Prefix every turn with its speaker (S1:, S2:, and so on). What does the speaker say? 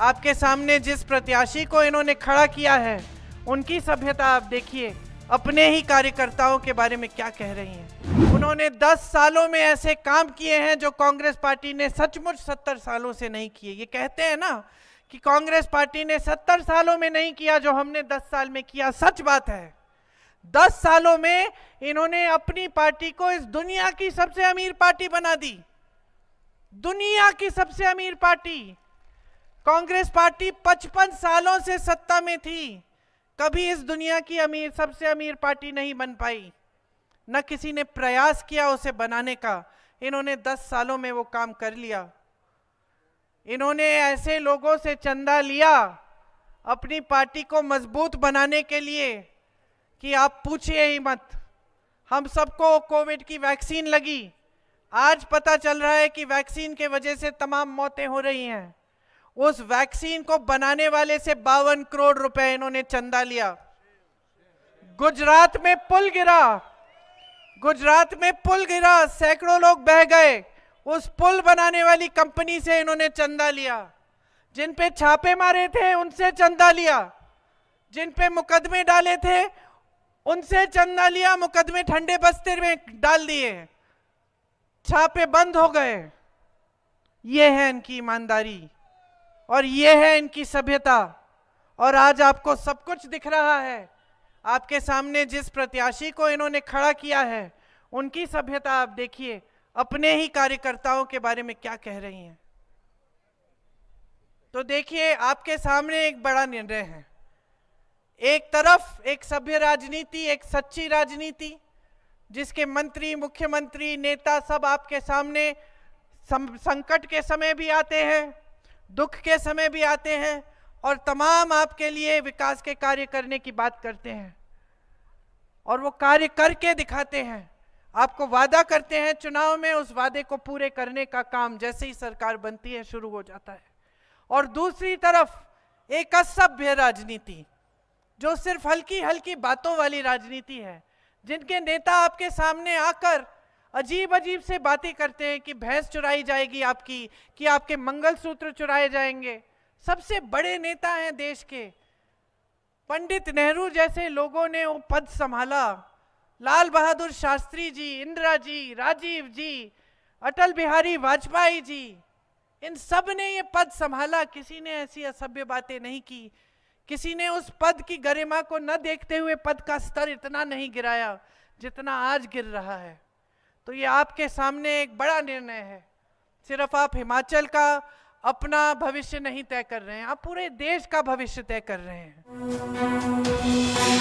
S1: आपके सामने जिस प्रत्याशी को इन्होंने खड़ा किया है उनकी सभ्यता आप देखिए अपने ही कार्यकर्ताओं के बारे में क्या कह रही हैं उन्होंने 10 सालों में ऐसे काम किए हैं जो कांग्रेस पार्टी ने सचमुच 70 सालों से नहीं किए ये कहते हैं ना कि कांग्रेस पार्टी ने 70 सालों में नहीं किया जो हमने 10 साल में किया सच बात है 10 सालों में इन्होंने अपनी पार्टी को इस दुनिया की सबसे अमीर पार्टी बना दी दुनिया की सबसे अमीर पार्टी कांग्रेस पार्टी 55 सालों से सत्ता में थी कभी इस दुनिया की अमीर सबसे अमीर पार्टी नहीं बन पाई न किसी ने प्रयास किया उसे बनाने का इन्होंने 10 सालों में वो काम कर लिया इन्होंने ऐसे लोगों से चंदा लिया अपनी पार्टी को मजबूत बनाने के लिए कि आप पूछिए ही मत हम सबको कोविड की वैक्सीन लगी आज पता चल रहा है कि वैक्सीन के वजह से तमाम मौतें हो रही हैं उस वैक्सीन को बनाने वाले से बावन करोड़ रुपए इन्होंने चंदा लिया गुजरात में पुल गिरा गुजरात में पुल गिरा सैकड़ों लोग बह गए उस पुल बनाने वाली कंपनी से इन्होंने चंदा लिया जिन पे छापे मारे थे उनसे चंदा लिया जिन पे मुकदमे डाले थे उनसे चंदा लिया मुकदमे ठंडे बस्ते में डाल दिए छापे बंद हो गए ये है इनकी ईमानदारी और ये है इनकी सभ्यता और आज आपको सब कुछ दिख रहा है आपके सामने जिस प्रत्याशी को इन्होंने खड़ा किया है उनकी सभ्यता आप देखिए अपने ही कार्यकर्ताओं के बारे में क्या कह रही हैं तो देखिए आपके सामने एक बड़ा निर्णय है एक तरफ एक सभ्य राजनीति एक सच्ची राजनीति जिसके मंत्री मुख्यमंत्री नेता सब आपके सामने संकट के समय भी आते हैं दुख के समय भी आते हैं और तमाम आपके लिए विकास के कार्य करने की बात करते हैं और वो कार्य करके दिखाते हैं आपको वादा करते हैं चुनाव में उस वादे को पूरे करने का काम जैसे ही सरकार बनती है शुरू हो जाता है और दूसरी तरफ एक असभ्य राजनीति जो सिर्फ हल्की हल्की बातों वाली राजनीति है जिनके नेता आपके सामने आकर अजीब अजीब से बातें करते हैं कि भैंस चुराई जाएगी आपकी कि आपके मंगलसूत्र चुराए जाएंगे सबसे बड़े नेता हैं देश के पंडित नेहरू जैसे लोगों ने वो पद संभाला लाल बहादुर शास्त्री जी इंदिरा जी राजीव जी अटल बिहारी वाजपेयी जी इन सब ने ये पद संभाला किसी ने ऐसी असभ्य बातें नहीं की किसी ने उस पद की गरिमा को न देखते हुए पद का स्तर इतना नहीं गिराया जितना आज गिर रहा है तो ये आपके सामने एक बड़ा निर्णय है सिर्फ आप हिमाचल का अपना भविष्य नहीं तय कर रहे हैं आप पूरे देश का भविष्य तय कर रहे हैं